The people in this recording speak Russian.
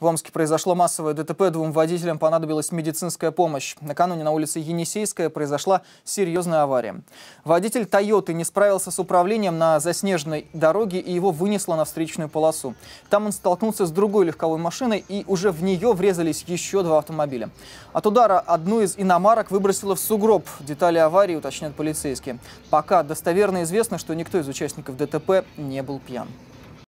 В Омске произошло массовое ДТП, двум водителям понадобилась медицинская помощь. Накануне на улице Енисейская произошла серьезная авария. Водитель «Тойоты» не справился с управлением на заснеженной дороге и его вынесло на встречную полосу. Там он столкнулся с другой легковой машиной и уже в нее врезались еще два автомобиля. От удара одну из иномарок выбросило в сугроб. Детали аварии уточняют полицейские. Пока достоверно известно, что никто из участников ДТП не был пьян.